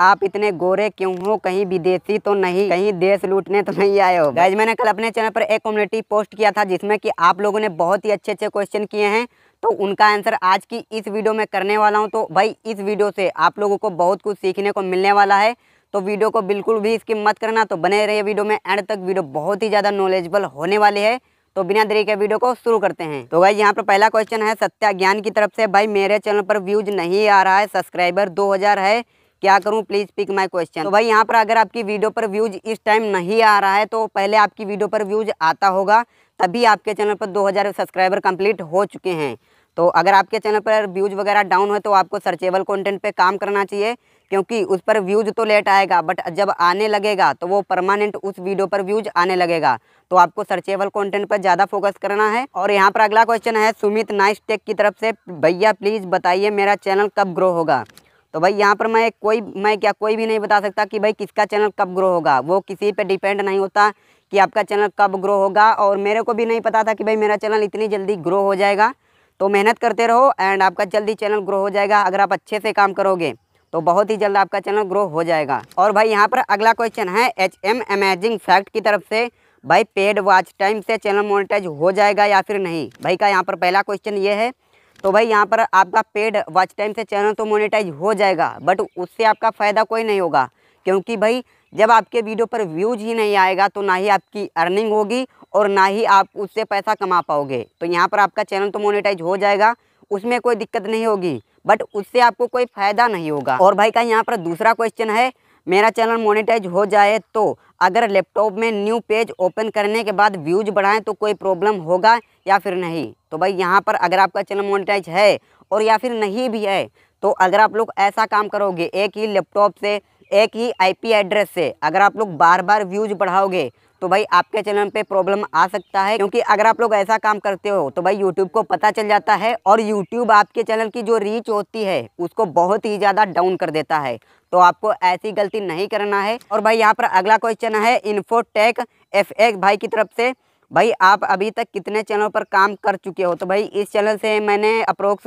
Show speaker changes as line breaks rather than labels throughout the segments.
आप इतने गोरे क्यों हो कहीं विदेशी तो नहीं कहीं देश लूटने तो नहीं आए हो गाइज मैंने कल अपने चैनल पर एक कम्युनिटी पोस्ट किया था जिसमें कि आप लोगों ने बहुत ही अच्छे अच्छे क्वेश्चन किए हैं तो उनका आंसर आज की इस वीडियो में करने वाला हूँ तो भाई इस वीडियो से आप लोगों को बहुत कुछ सीखने को मिलने वाला है तो वीडियो को बिल्कुल भी इसकी मत करना तो बने रहिए वीडियो में एंड तक वीडियो बहुत ही ज़्यादा नॉलेजेबल होने वाली है तो बिना देरी के वीडियो को शुरू करते हैं तो भाई यहाँ पर पहला क्वेश्चन है सत्या ज्ञान की तरफ से भाई मेरे चैनल पर व्यूज नहीं आ रहा है सब्सक्राइबर 2000 है क्या करूँ प्लीज़ पिक माई क्वेश्चन तो भाई यहाँ पर अगर आपकी वीडियो पर व्यूज़ इस टाइम नहीं आ रहा है तो पहले आपकी वीडियो पर व्यूज़ आता होगा तभी आपके चैनल पर 2000 सब्सक्राइबर कंप्लीट हो चुके हैं तो अगर आपके चैनल पर व्यूज़ वगैरह डाउन है तो आपको सर्चेबल कंटेंट पे काम करना चाहिए क्योंकि उस पर व्यूज़ तो लेट आएगा बट जब आने लगेगा तो वो परमानेंट उस वीडियो पर व्यूज़ आने लगेगा तो आपको सर्चेबल कंटेंट पर ज़्यादा फोकस करना है और यहाँ पर अगला क्वेश्चन है सुमित नाइस टेक की तरफ से भैया प्लीज़ बताइए मेरा चैनल कब ग्रो होगा तो भाई यहाँ पर मैं कोई मैं क्या कोई भी नहीं बता सकता कि भाई किसका चैनल कब ग्रो होगा वो किसी पे डिपेंड नहीं होता कि आपका चैनल कब ग्रो होगा और मेरे को भी नहीं पता था कि भाई मेरा चैनल इतनी जल्दी ग्रो हो जाएगा तो मेहनत करते रहो एंड आपका जल्दी चैनल ग्रो हो जाएगा अगर आप अच्छे से काम करोगे तो बहुत ही जल्द आपका चैनल ग्रो हो जाएगा और भाई यहाँ पर अगला क्वेश्चन है एच एम अमेजिंग फैक्ट की तरफ से भाई पेड वॉच टाइम से चैनल मोनिटाइज हो जाएगा या फिर नहीं भाई का यहाँ पर पहला क्वेश्चन ये है तो भाई यहाँ पर आपका पेड वॉच टाइम से चैनल तो मोनेटाइज हो जाएगा बट उससे आपका फ़ायदा कोई नहीं होगा क्योंकि भाई जब आपके वीडियो पर व्यूज ही नहीं आएगा तो ना ही आपकी अर्निंग होगी और ना ही आप उससे पैसा कमा पाओगे तो यहाँ पर आपका चैनल तो मोनेटाइज हो जाएगा उसमें कोई दिक्कत नहीं होगी बट उससे आपको कोई फ़ायदा नहीं होगा और भाई का यहाँ पर दूसरा क्वेश्चन है मेरा चैनल मोनेटाइज हो जाए तो अगर लैपटॉप में न्यू पेज ओपन करने के बाद व्यूज बढ़ाएं तो कोई प्रॉब्लम होगा या फिर नहीं तो भाई यहाँ पर अगर आपका चैनल मोनिटाइज है और या फिर नहीं भी है तो अगर आप लोग ऐसा काम करोगे एक ही लैपटॉप से एक ही आईपी एड्रेस से अगर आप लोग बार बार व्यूज बढ़ाओगे तो भाई आपके चैनल पे प्रॉब्लम आ सकता है क्योंकि अगर आप लोग ऐसा काम करते हो तो भाई यूट्यूब को पता चल जाता है और यूट्यूब आपके चैनल की जो रीच होती है उसको बहुत ही ज़्यादा डाउन कर देता है तो आपको ऐसी गलती नहीं करना है और भाई यहाँ पर अगला क्वेश्चन है इन्फोटेक एफ भाई की तरफ से भाई आप अभी तक कितने चैनल पर काम कर चुके हो तो भाई इस चैनल से मैंने अप्रोक्स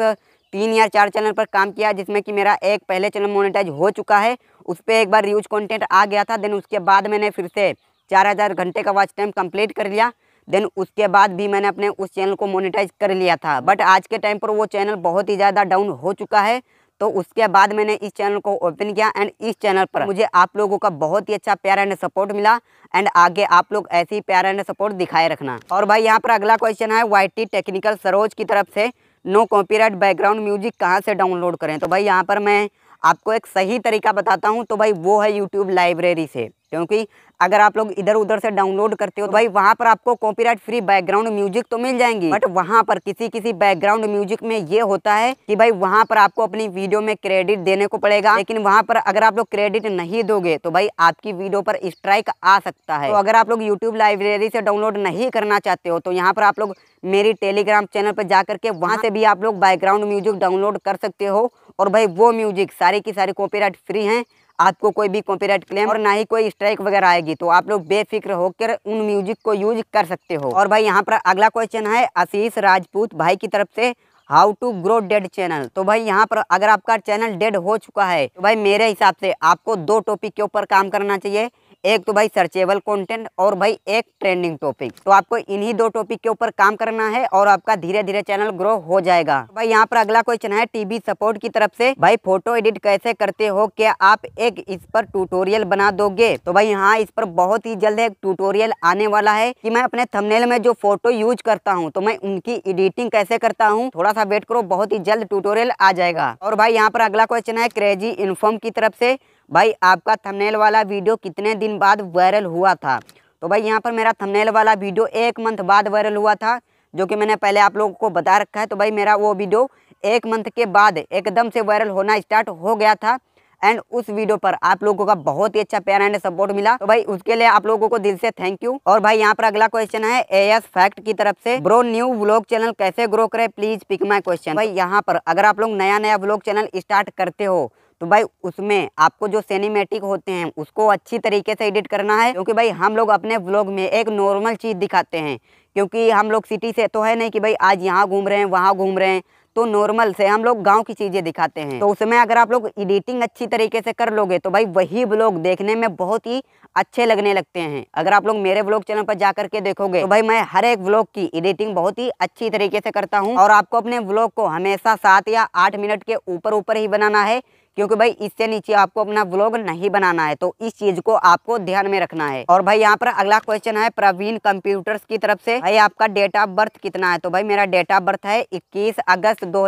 तीन या चार चैनल पर काम किया जिसमें कि मेरा एक पहले चैनल मोनेटाइज हो चुका है उस पर एक बार रीयूज कंटेंट आ गया था देन उसके बाद मैंने फिर से चार हज़ार घंटे का वॉच टाइम कंप्लीट कर लिया देन उसके बाद भी मैंने अपने उस चैनल को मोनेटाइज कर लिया था बट आज के टाइम पर वो चैनल बहुत ही ज़्यादा डाउन हो चुका है तो उसके बाद मैंने इस चैनल को ओपन किया एंड इस चैनल पर मुझे आप लोगों का बहुत ही अच्छा प्यार एंड सपोर्ट मिला एंड आगे आप लोग ऐसे ही प्यार एंड सपोर्ट दिखाए रखना और भाई यहाँ पर अगला क्वेश्चन है वाई टेक्निकल सरोज की तरफ से नो कॉपीराइट बैकग्राउंड म्यूजिक कहाँ से डाउनलोड करें तो भाई यहाँ पर मैं आपको एक सही तरीका बताता हूँ तो भाई वो है यूट्यूब लाइब्रेरी से क्योंकि अगर आप लोग इधर उधर से डाउनलोड करते हो तो भाई वहाँ पर आपको कॉपीराइट फ्री बैकग्राउंड म्यूजिक तो मिल जाएंगी बट वहाँ पर किसी किसी बैकग्राउंड म्यूजिक में ये होता है कि भाई वहाँ पर आपको अपनी वीडियो में क्रेडिट देने को पड़ेगा लेकिन वहाँ पर अगर आप लोग क्रेडिट नहीं दोगे तो भाई आपकी वीडियो पर स्ट्राइक आ सकता है तो अगर आप लोग यूट्यूब लाइब्रेरी से डाउनलोड नहीं करना चाहते हो तो यहाँ पर आप लोग मेरी टेलीग्राम चैनल पर जा करके वहाँ से भी आप लोग बैकग्राउंड म्यूजिक डाउनलोड कर सकते हो और भाई वो म्यूज़िक सारी की सारी कॉपीराइट फ्री हैं आपको कोई भी कॉपीराइट क्लेम और ना ही कोई स्ट्राइक वगैरह आएगी तो आप लोग बेफिक्र होकर उन म्यूजिक को यूज कर सकते हो और भाई यहाँ पर अगला क्वेश्चन है आशीष राजपूत भाई की तरफ से how to grow dead channel तो भाई यहाँ पर अगर आपका चैनल डेड हो चुका है तो भाई मेरे हिसाब से आपको दो टॉपिक के ऊपर काम करना चाहिए एक तो भाई सर्चेबल कंटेंट और भाई एक ट्रेंडिंग टॉपिक तो आपको इन्हीं दो टॉपिक के ऊपर काम करना है और आपका धीरे धीरे चैनल ग्रो हो जाएगा तो भाई यहाँ पर अगला क्वेश्चन है टीवी सपोर्ट की तरफ से भाई फोटो एडिट कैसे करते हो क्या आप एक इस पर ट्यूटोरियल बना दोगे तो भाई यहाँ इस पर बहुत ही जल्द एक ट्यूटोरियल आने वाला है की मैं अपने थमनेल में जो फोटो यूज करता हूँ तो मैं उनकी एडिटिंग कैसे करता हूँ थोड़ा सा वेट करो बहुत ही जल्द ट्यूटोरियल आ जाएगा और भाई यहाँ पर अगला क्वेश्चन है क्रेजी इन्फॉर्म की तरफ से भाई आपका थंबनेल वाला वीडियो कितने दिन बाद वायरल हुआ था तो भाई यहाँ पर मेरा थंबनेल वाला वीडियो एक मंथ बाद वायरल हुआ था जो कि मैंने पहले आप लोगों को बता रखा है तो भाई मेरा वो वीडियो एक मंथ के बाद एकदम से वायरल होना स्टार्ट हो गया था एंड उस वीडियो पर आप लोगों का बहुत ही अच्छा प्यार एंड सपोर्ट मिला तो भाई उसके लिए आप लोगों को दिल से थैंक यू और भाई यहाँ पर अगला क्वेश्चन है एएस फैक्ट की तरफ से ब्रो न्यू व्लॉग चैनल कैसे ग्रो करे प्लीज पिक माई क्वेश्चन भाई यहाँ पर अगर आप लोग नया नया व्लॉग चैनल स्टार्ट करते हो तो भाई उसमें आपको जो सिनेमेटिक होते हैं उसको अच्छी तरीके से एडिट करना है क्योंकि भाई हम लोग अपने ब्लॉग में एक नॉर्मल चीज़ दिखाते हैं क्योंकि हम लोग सिटी से तो है नहीं कि भाई आज यहाँ घूम रहे हैं वहाँ घूम रहे हैं तो नॉर्मल से हम लोग गांव की चीज़ें दिखाते हैं तो उसमें अगर आप लोग एडिटिंग अच्छी तरीके से कर लोगे तो भाई वही ब्लॉग देखने में बहुत ही अच्छे लगने लगते हैं अगर आप लोग मेरे ब्लॉग चैनल पर जा करके देखोगे तो भाई मैं हर एक ब्लॉग की एडिटिंग बहुत ही अच्छी तरीके से करता हूँ और आपको अपने ब्लॉग को हमेशा सात या आठ मिनट के ऊपर ऊपर ही बनाना है क्योंकि भाई इससे नीचे आपको अपना ब्लॉग नहीं बनाना है तो इस चीज को आपको ध्यान में रखना है और भाई यहाँ पर अगला क्वेश्चन है प्रवीण कंप्यूटर्स की तरफ से भाई आपका डेट ऑफ बर्थ कितना है तो भाई मेरा डेट ऑफ बर्थ है इक्कीस अगस्त दो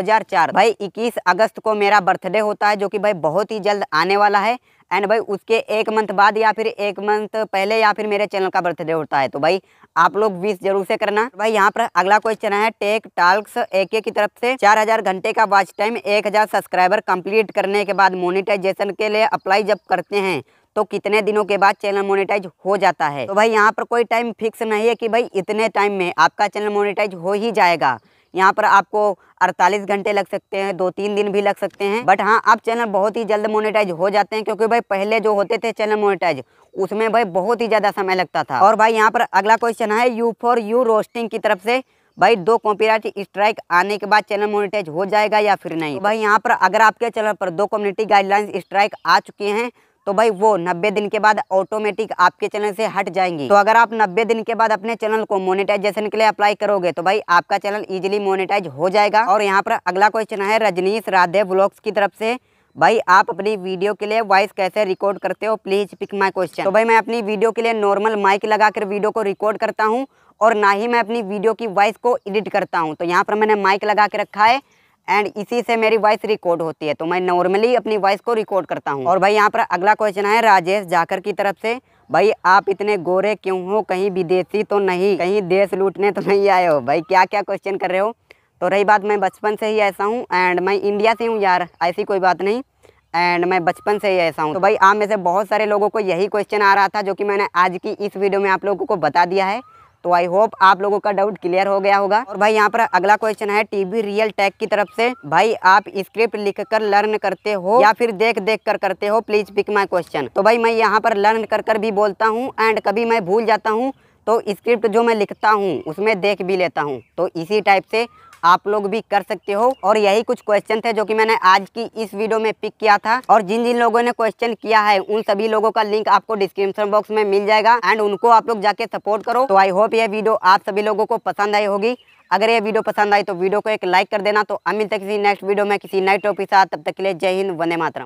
भाई इक्कीस अगस्त को मेरा बर्थडे होता है जो की भाई बहुत ही जल्द आने वाला है एंड भाई उसके एक मंथ बाद या फिर एक मंथ पहले या फिर मेरे चैनल का बर्थडे होता है तो भाई आप लोग विश जरूर से करना भाई यहाँ पर अगला क्वेश्चन है टेक टाल्स की तरफ से 4000 घंटे का वॉच टाइम 1000 सब्सक्राइबर कंप्लीट करने के बाद मोनिटाइजेशन के लिए अप्लाई जब करते हैं तो कितने दिनों के बाद चैनल मोनेटाइज हो जाता है तो भाई यहाँ पर कोई टाइम फिक्स नहीं है कि भाई इतने टाइम में आपका चैनल मोनेटाइज हो ही जाएगा यहाँ पर आपको 48 घंटे लग सकते हैं दो तीन दिन भी लग सकते हैं बट हाँ आप चैनल बहुत ही जल्द मोनेटाइज हो जाते हैं क्योंकि भाई पहले जो होते थे चैनल मोनेटाइज उसमें भाई बहुत ही ज़्यादा समय लगता था और भाई यहाँ पर अगला क्वेश्चन है यू फॉर यू रोस्टिंग की तरफ से भाई दो कॉपीराइट स्ट्राइक आने के बाद चैनल मोनिटाइज हो जाएगा या फिर नहीं तो भाई यहाँ पर अगर आपके चैनल पर दो कम्युनिटी गाइडलाइंस स्ट्राइक आ चुकी हैं तो भाई वो नब्बे दिन के बाद ऑटोमेटिक आपके चैनल से हट जाएंगी तो अगर आप नब्बे दिन के बाद अपने चैनल को मोनिटाइजेशन के लिए अप्लाई करोगे तो भाई आपका चैनल इजिली मोनिटाइज हो जाएगा और यहाँ पर अगला क्वेश्चन है रजनीश राधे ब्लॉग्स की तरफ से भाई आप अपनी वीडियो के लिए वॉइस कैसे रिकॉर्ड करते हो प्लीज पिक माई क्वेश्चन तो भाई मैं अपनी वीडियो के लिए नॉर्मल माइक लगाकर वीडियो को रिकॉर्ड करता हूँ और ना ही मैं अपनी वीडियो की वॉइस को एडिट करता हूँ तो यहाँ पर मैंने माइक लगा के रखा है एंड इसी से मेरी वॉइस रिकॉर्ड होती है तो मैं नॉर्मली अपनी वॉइस को रिकॉर्ड करता हूँ और भाई यहाँ पर अगला क्वेश्चन है राजेश जाकर की तरफ से भाई आप इतने गोरे क्यों हो कहीं विदेशी तो नहीं कहीं देश लूटने तो नहीं आए हो भाई क्या क्या क्वेश्चन कर रहे हो तो रही बात मैं बचपन से ही ऐसा हूँ एंड मैं इंडिया से हूँ यार ऐसी कोई बात नहीं एंड मैं बचपन से ही ऐसा हूँ तो भाई आप में से बहुत सारे लोगों को यही क्वेश्चन आ रहा था जो कि मैंने आज की इस वीडियो में आप लोगों को बता दिया है तो आई होप आप लोगों का डाउट क्लियर हो गया होगा और भाई यहाँ पर अगला क्वेश्चन है टीवी रियल टेक की तरफ से भाई आप स्क्रिप्ट लिख कर लर्न करते हो या फिर देख देख कर करते हो प्लीज पिक माई क्वेश्चन तो भाई मैं यहाँ पर लर्न कर कर भी बोलता हूँ एंड कभी मैं भूल जाता हूँ तो स्क्रिप्ट जो मैं लिखता हूँ उसमें देख भी लेता हूँ तो इसी टाइप से आप लोग भी कर सकते हो और यही कुछ क्वेश्चन थे जो कि मैंने आज की इस वीडियो में पिक किया था और जिन जिन लोगों ने क्वेश्चन किया है उन सभी लोगों का लिंक आपको डिस्क्रिप्शन बॉक्स में मिल जाएगा एंड उनको आप लोग जाके सपोर्ट करो तो आई होप यह वीडियो आप सभी लोगों को पसंद आई होगी अगर ये वीडियो पसंद आई तो वीडियो को एक लाइक कर देना तो अमिल तक किसी नेक्स्ट वीडियो में किसी नए टॉपिक साथ तब तक के लिए जय हिंद वंदे मातरम